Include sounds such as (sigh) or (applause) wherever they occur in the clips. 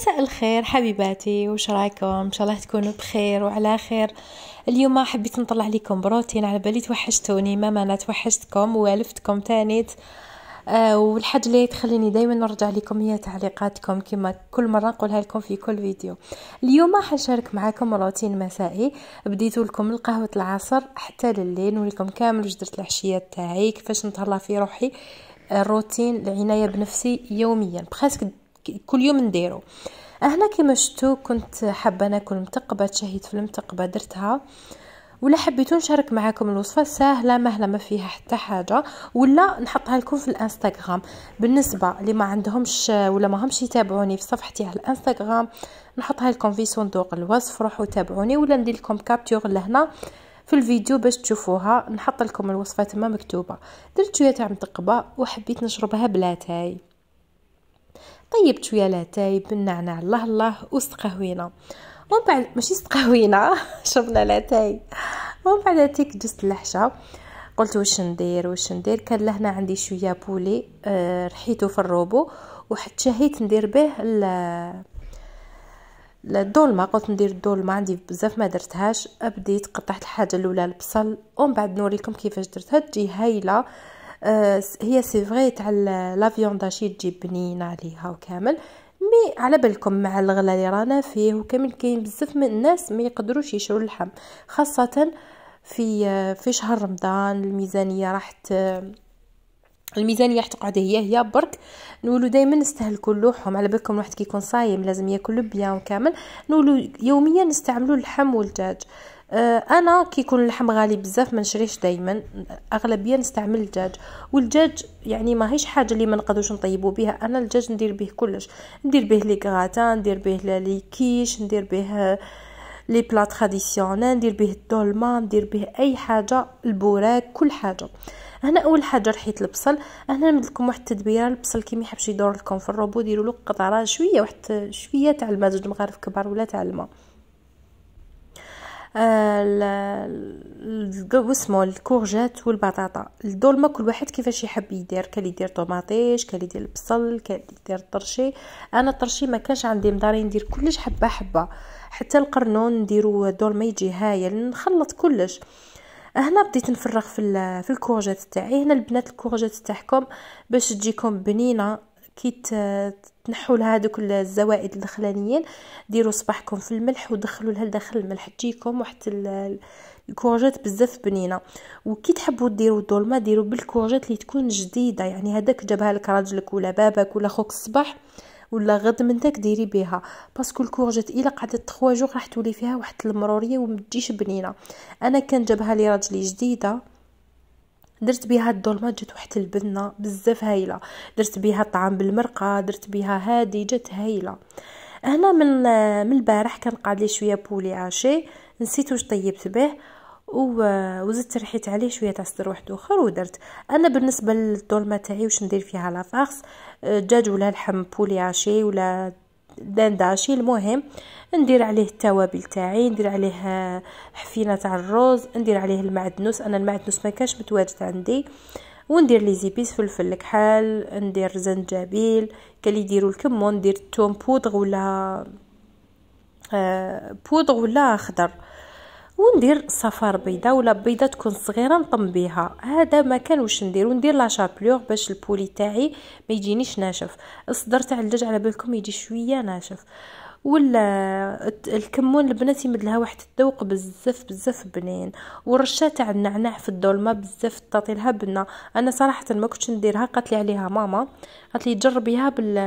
مساء الخير حبيباتي وش رايكم ان شاء الله تكونوا بخير وعلى خير اليوم حبيت نطلع لكم بروتين على بالي توحشتوني ماما انا توحشتكم والفتكم تانيت آه والحاجة اللي تخليني دايما نرجع لكم هي تعليقاتكم كما كل مرة نقولها لكم في كل فيديو اليوم حنشارك معكم روتين مسائي بديتو لكم القهوة العصر حتى لليل نوريكم كامل واش درت العشية تاعي كيفاش نتهلا في روحي آه، الروتين العناية بنفسي يوميا بخاسك كل يوم نديرو هنا كما شفتو كنت حابه ناكل متقبه تشهيت في المتقبه درتها ولا حبيتو نشارك معكم الوصفه سهله مهله ما فيها حتى حاجه ولا نحطها لكم في الانستغرام بالنسبه اللي ما عندهمش ولا ما همش يتابعوني في صفحتي على الانستغرام نحطها لكم في صندوق الوصف روحوا تابعوني ولا ندير لكم كابتور لهنا في الفيديو باش تشوفوها نحط لكم الوصفه تما مكتوبه درت شويه تاع متقبه وحبيت نشربها بلاتاي طيبت شويه لاتاي بالنعناع الله الله وسقهوينا ومن بعد ماشي سقهوينا (laughs) شربنا لاتاي ومن بعد هاديك دوزت اللحشة قلت واش ندير واش ندير كان لهنا عندي شويه بولي أه رحيته في الروبو وحتى شهيت ندير به الدولمه قلت ندير الدولمه عندي بزاف ما درتهاش بديت قطعت الحاجه الاولى البصل ومن بعد نوريكم كيفاش درتها تجي هايله آه، هي سي فغي تاع لا فيونداشي تجي بنينه عليها وكامل مي على بالكم مع الغلا اللي رانا فيه وكامل كاين بزاف من الناس ما يقدروش يشرو اللحم خاصه في آه، في شهر رمضان الميزانيه راح الميزانيه راح تقعد هي هي برك نولو دائما نستهلكوا اللحوم على بالكم الواحد كيكون صايم لازم ياكل بيان وكامل نولو يوميا نستعملوا اللحم والدجاج آه، انا كي يكون اللحم غالي بزاف ما نشريش دائما اغلبيه نستعمل الدجاج والدجاج يعني ماهيش حاجه اللي ما نقدروش نطيبو بها انا الدجاج ندير به كلش ندير به لي ندير به لي كيش ندير به لي بلا تراديسيونال ندير به الدولما ندير به اي حاجه البوراك كل حاجه هنا اول حاجه رحيت البصل هنا نمد لكم واحد التدبيره البصل كي ما يحبش يدور لكم في الروبو ديروا له قطره شويه واحد شويه تاع الماء زوج مغارف كبار ولا تاع الماء واسمو آه، الكورجات والبطاطا الدولمه كل واحد كيفاش يحب يدير كاللي يدير طوماطيش كاللي يدير البصل كاللي يدير الطرشي انا الطرشي ما كانش عندي مداري ندير كلش حبه حبه حتى القرنون نديرو دولمه يجي هايل نخلط كلش هنا بديت نفرغ في في الكورجات تاعي هنا البنات الكورجات تاعكم باش تجيكم بنينه كي تنحوا لها دوك الزوائد الدخلانيين ديروا صباحكم في الملح ودخلوا لها لداخل الملح تجيكم واحد الكورجات بزاف بنينه وكي تحبوا ديروا دولما ديروا بالكورجات اللي تكون جديده يعني هذاك جابها لك راجلك ولا بابك ولا خوك الصباح ولا غد منتك ديري بها باسكو الكورجيت الا قعدت 3 جوغ راح تولي فيها واحد المروريه وما تجيش بنينه انا كان جابها لي راجلي جديده درت بها الدولمة جات واحد البنه بزاف هايله درت بها الطعام بالمرقه درت بها هادي جات هايله هنا من من البارح كان قاد لي شويه بولي عاشي نسيت واش طيبت به وزدت رحيت عليه شويه تاع صدر واحد اخر ودرت انا بالنسبه للدولمه تاعي واش ندير فيها لافاغس دجاج أه، ولا لحم بولي عاشي ولا دانداشي المهم ندير عليه التوابل تاعي ندير عليه حفينه تاع الروز ندير عليه المعدنوس انا المعدنوس ما كانش متواجد عندي وندير لي زيبيس فلفل الكحل ندير زنجبيل كاللي يديروا الكمون ندير الثوم بودغ ولا آه بودغ ولا خضر آه وندير صفار بيضه ولا بيضه تكون صغيره نطم بها هذا ما واش ندير وندير لا شابلور باش البولي تاعي ما يجينيش ناشف الصدر تاع الدجاج على بالكم يجي شويه ناشف ولا الكمون البنات يمدلها واحد الذوق بزاف بزاف بنين والرشه تاع النعناع في الدولمه بزاف لها بنه انا صراحه ما كنتش نديرها قالت لي عليها ماما قالت لي جربيها بال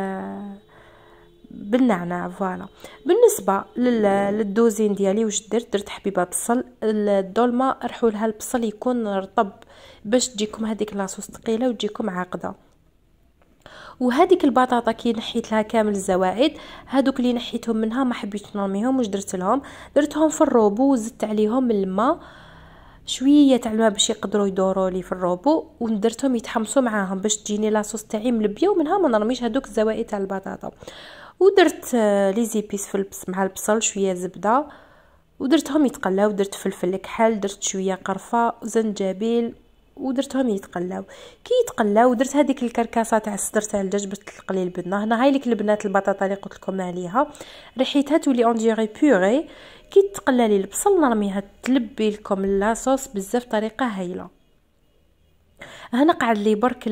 بالنعناع فوالا بالنسبه للدوزين ديالي واش درت درت حبيبه بصل الدولمه رحوا لها البصل يكون رطب باش تجيكم هذيك لاصوص ثقيله وتجيكم عاقده وهذيك البطاطا كي نحيت لها كامل الزواعد هادوك اللي نحيتهم منها ما حبيت نرميهم واش درت لهم درتهم في الروبو وزدت عليهم الماء شويه تاع الماء باش يقدروا يدوروا لي في الروبو وندرتهم يتحمصوا معاهم باش تجيني لاصوص تاعي ملبيه ومنها ما نرميش هذوك الزوائد تاع البطاطا ودرت آه، لي زيبيس في البص مع البصل شويه زبده ودرتهم يتقلاو درت فلفل كحل درت شويه قرفه زنجبيل ودرتهم يتقلاو كي يتقلاو درت هذيك الكركاسه تاع الصدر تاع الدجاج باش تلقلي البنه هنا هاي لك البنات البطاطا اللي قلت لكم عليها ريحتها تولي اون ديغي بوري كي تقلى لي البصل نرميها تلبي لكم لاصوص بزاف طريقه هايله هنا قعد لي برك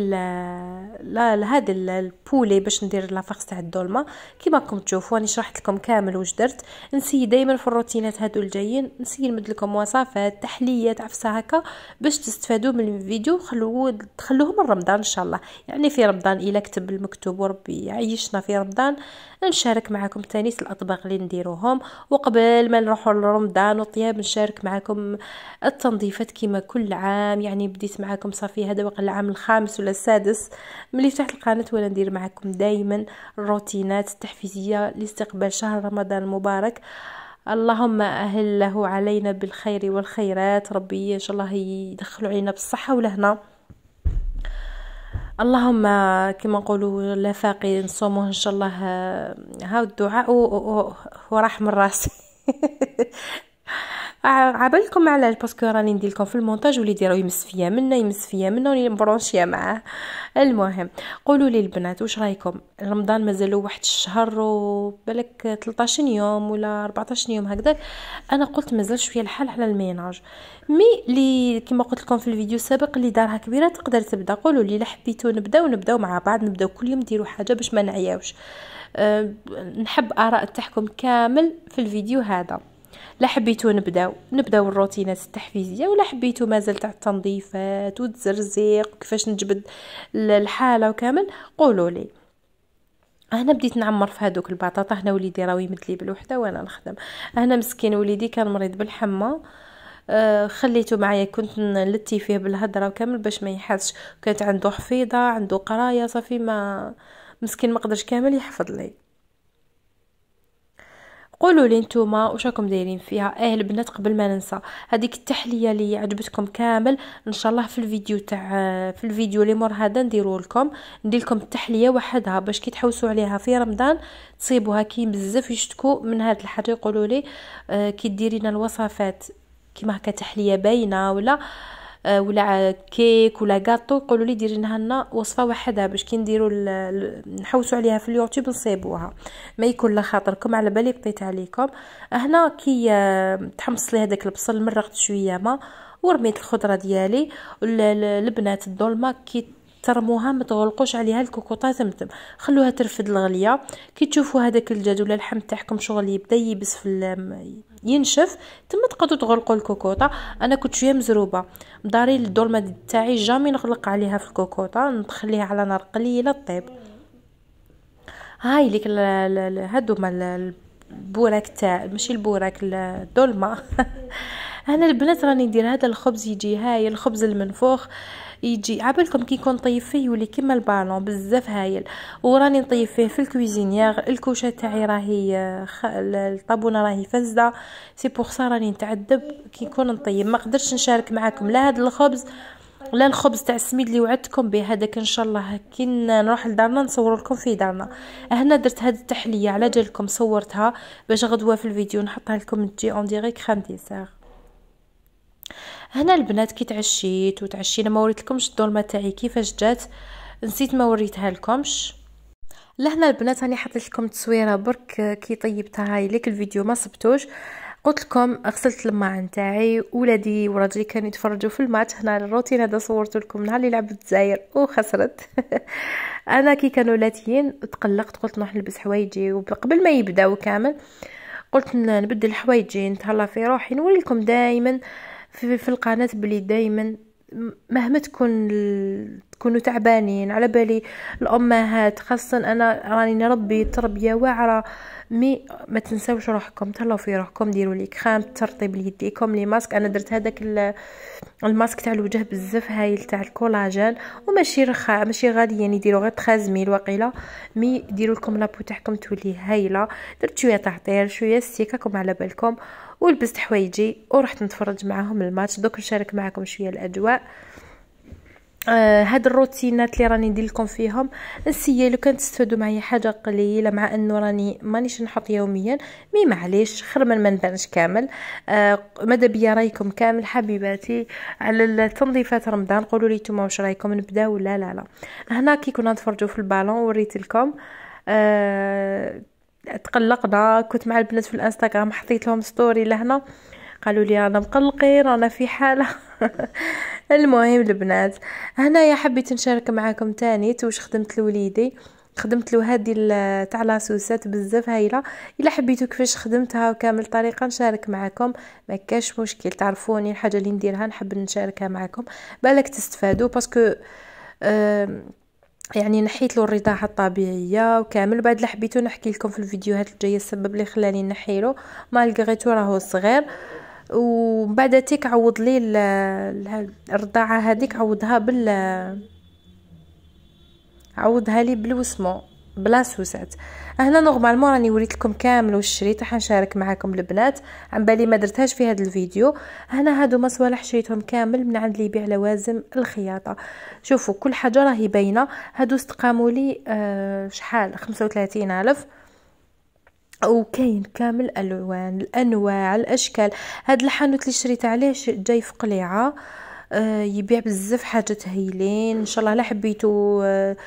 هذا البولي باش ندير لافاغس تاع الدولما كيما راكم تشوفوا راني شرحت لكم كامل واش درت نسي دائما في الروتينات هادو الجايين نسي نمد لكم وصفات تحليات عفسه هكا باش تستفادوا من الفيديو خلو تخلوهم من رمضان ان شاء الله يعني في رمضان الا كتب المكتوب وربي يعيشنا في رمضان نشارك معكم تاني الاطباق اللي نديروهم وقبل ما نروحوا لرمضان وطياب نشارك معكم التنظيفات كما كل عام يعني بديت معكم صافي هذا وقت العام الخامس ولا السادس ملي فتحت القناه وانا ندير معكم دائما الروتينات التحفيزيه لاستقبال شهر رمضان المبارك اللهم أهله علينا بالخير والخيرات ربي إن شاء الله يدخلوا علينا بالصحة ولهنا اللهم كما نقولوا لا فاقي نصوموه ان شاء الله آه، هاو الدعاء ورحم الراس (laughs) عبالكم علاش باسكو راني ندير لكم في المونتاج ولي راه يمس فيا منا يمس فيا منا ولي مبرونشيه معاه المهم قولوا لي البنات واش رايكم رمضان مازالو واحد الشهر وبالك 13 يوم ولا 14 يوم هكذاك انا قلت مازال شويه الحال على الميناج مي لي كما قلت لكم في الفيديو السابق اللي دارها كبيره تقدر تبدا قولوا لي حبيتو نبداو نبداو مع بعض نبداو كل يوم نديروا حاجه باش ما نعياوش أه نحب اراء تاعكم كامل في الفيديو هذا لا حبيتو نبداو نبداو الروتينات التحفيزيه ولا حبيتو مازال تاع التنظيفات والتزرزيق وكيفاش نجبد الحاله وكامل قولوا لي هنا بديت نعمر في هذوك البطاطا هنا وليدي راه يمد لي بالوحده وانا نخدم هنا مسكين وليدي كان مريض بالحمى آه، خليته معايا كنت نلتي فيه بالهضره وكامل باش ما يحسش كانت عنده حفيظه عنده قرايه صافي ما مسكين ما قدرش كامل يحفظ لي قولوا لي نتوما واش راكم دايرين فيها اه البنات قبل ما ننسى هذيك التحليه اللي عجبتكم كامل ان شاء الله في الفيديو تاع في الفيديو اللي مور هذا نديرو لكم ندير لكم التحليه وحدها باش كي تحوسوا عليها في رمضان تصيبوها كي بزاف يشتكوا من هذا الحاجه يقولوا لي آه، كي ديرينا الوصفات كيما هكا تحليه باينه ولا آه آه، ولا كيك ولا غاطو يقولوا لي ديري لنا وصفه وحدها باش كي نديروا نحوسوا عليها في اليوتيوب نصيبوها ما يكون لا خاطركم على بالي بطيت عليكم هنا كي آه، تحمص لي هذاك البصل مرقت شويه ما ورميت الخضره ديالي البنات الظلمه كي ترموها ما تغلقوش عليها الكوكوطه تمتم خلوها ترفد الغليه كي تشوفوا هذاك الدجاج ولا اللحم تاعكم شغل يبدا يبس في ينشف تما تقدروا تغلقوا الكوكوطه انا كنت شويه مزروبه داري الدولمه تاعي جامي نغلق عليها في الكوكوطه نخليها على نار قليله طيب هاي ليك هادوما البوراك تاع ماشي البوراك الدولمه (laughs) انا البنات راني ندير هذا الخبز يجي هاي الخبز المنفوخ آه يجي عبالكم كي يكون طيب فيه يولي كيما البالون بزاف هايل وراني نطيب فيه في الكويزينيغ الكوشه تاعي راهي آه، خ... الطابونه راهي فاسده سي بوغ سا راني نتعذب كي نكون نطيب ما قدرتش نشارك معاكم لا هذا الخبز لا الخبز تاع السميد اللي وعدتكم به هذاك ان شاء الله كي نروح لدارنا نصور لكم في دارنا هنا درت هذه التحليه على جالكم صورتها باش غدوه في الفيديو نحطها لكم تجي اون ديريك خام ديسير هنا البنات كي تعشيت وتعشينا ما وريتلكمش الظلمه تاعي كيفاش جات نسيت ما وريتها لكمش لهنا البنات راني حطيت لكم تصويره برك كي طيبتها هاي ليك الفيديو ما صبتوش قلت لكم غسلت الماعن تاعي ولادي وراجلي كانوا يتفرجوا في الماتش هنا الروتين هذا صورته لكم نهار اللي لعبت الجزائر وخسرت (laughs) انا كي كانوا لاتيين تقلقت قلت نروح نلبس حوايجي وقبل ما يبداو كامل قلت نبدل حوايجي نتهلا في روحي نوريكم لكم دائما في, في القناه بلي دائما مهما تكون تكونوا تعبانين على بالي الامهات خاصه انا راني نربي تربيه واعره مي ما تنساوش روحكم تهلاو في روحكم ديروا لي كخام ترطيب ليديكم لي ماسك انا درت هذاك الماسك تاع الوجه بزاف هايل تاع الكولاجين وماشي رخا ماشي غادي يعني ديروا غير تخازمي ميل مي ديروا لكم لابو تاعكم تولي هايله درت شويه تعطير شويه سيكاكم راكم على بالكم ولبست حوايجي ورحت نتفرج معاهم الماتش دوك نشارك معاكم شويه الاجواء آه، هاد الروتينات اللي راني ندير لكم فيهم نسيه لو كانت تستفادوا معايا حاجه قليله مع انه راني مانيش نحط يوميا مي معليش خير من ما نبانش كامل آه ماذا بيا رايكم كامل حبيباتي على التنظيفات رمضان قولوا لي نتوما واش رايكم نبدا ولا لا لا هنا كي كنا نتفرجوا في البالون وريت لكم آه تقلقنا كنت مع البنات في الانستغرام حطيت لهم ستوري لهنا قالوا لي رانا مقلقين رانا في حاله (laughs) المهم البنات هنايا حبيت نشارك معاكم تاني واش خدمت لوليدي خدمت له هذه تاع لاسوسات بزاف هايله الا حبيتو كيفاش خدمتها وكامل طريقه نشارك معكم ما كاش مشكل تعرفوني الحاجه اللي نديرها نحب نشاركها معكم بالك تستفادوا باسكو أه يعني نحيت له الرضاعه الطبيعيه وكامل بعد اللي حبيتو نحكي لكم في الفيديوهات الجايه السبب اللي خلاني نحيلو مالغريتو راهو صغير ومن بعد تيك عوض لي الرضاعه هذيك عوضها بال عوضها لي بالوسمو بلا سوسات هنا نورمالمون راني وريت لكم كامل واش شريت راح نشارك معكم البنات عن بالي ما درتهاش في هذا الفيديو هنا هادو مصوالح شريتهم كامل من عند اللي يبيع لوازم الخياطه شوفوا كل حاجه راهي باينه هادو استقاموا لي آه شحال 35000 كاين كامل الالوان الانواع الاشكال هاد الحانوت اللي شريت عليه جاي في قليعه آه يبيع بزاف حاجات هايلين ان شاء الله لا حبيتو آه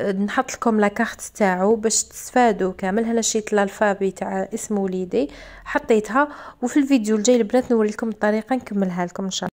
نحط لكم لاكارت تاعو باش تستفادوا كامل هنا شريت الالفابي تاع اسم وليدي حطيتها وفي الفيديو الجاي البنات نوريلكم الطريقه نكملها لكم ان شاء الله